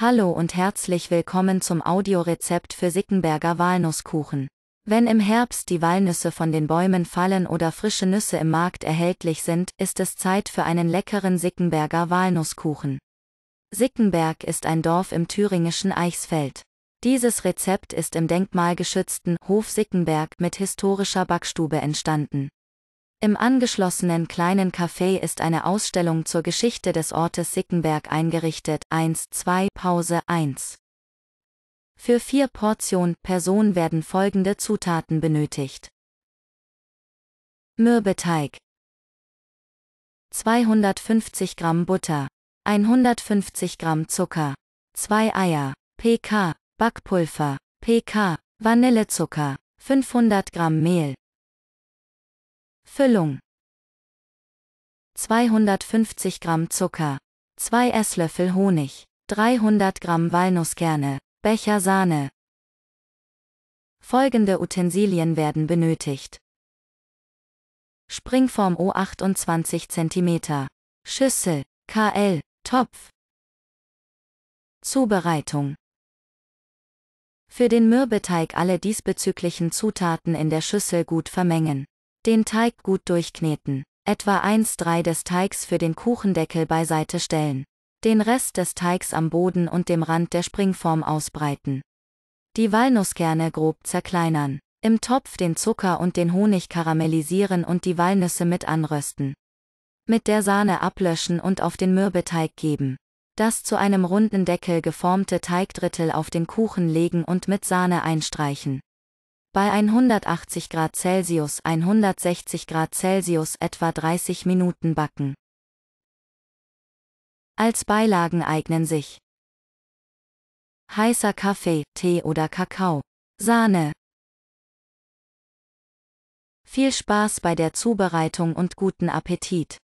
Hallo und herzlich willkommen zum Audiorezept für Sickenberger Walnusskuchen. Wenn im Herbst die Walnüsse von den Bäumen fallen oder frische Nüsse im Markt erhältlich sind, ist es Zeit für einen leckeren Sickenberger Walnusskuchen. Sickenberg ist ein Dorf im thüringischen Eichsfeld. Dieses Rezept ist im denkmalgeschützten Hof Sickenberg mit historischer Backstube entstanden. Im angeschlossenen kleinen Café ist eine Ausstellung zur Geschichte des Ortes Sickenberg eingerichtet. 1, 2, Pause 1. Für vier Portionen Person werden folgende Zutaten benötigt. Mürbeteig 250 Gramm Butter 150 Gramm Zucker 2 Eier PK Backpulver PK Vanillezucker 500 Gramm Mehl Füllung 250 Gramm Zucker, 2 Esslöffel Honig, 300 Gramm Walnusskerne, Becher Sahne. Folgende Utensilien werden benötigt. Springform O28 cm, Schüssel, KL, Topf. Zubereitung Für den Mürbeteig alle diesbezüglichen Zutaten in der Schüssel gut vermengen. Den Teig gut durchkneten. Etwa 1,3 des Teigs für den Kuchendeckel beiseite stellen. Den Rest des Teigs am Boden und dem Rand der Springform ausbreiten. Die Walnusskerne grob zerkleinern. Im Topf den Zucker und den Honig karamellisieren und die Walnüsse mit anrösten. Mit der Sahne ablöschen und auf den Mürbeteig geben. Das zu einem runden Deckel geformte Teigdrittel auf den Kuchen legen und mit Sahne einstreichen bei 180 Grad Celsius 160 Grad Celsius etwa 30 Minuten backen. Als Beilagen eignen sich heißer Kaffee, Tee oder Kakao, Sahne. Viel Spaß bei der Zubereitung und guten Appetit!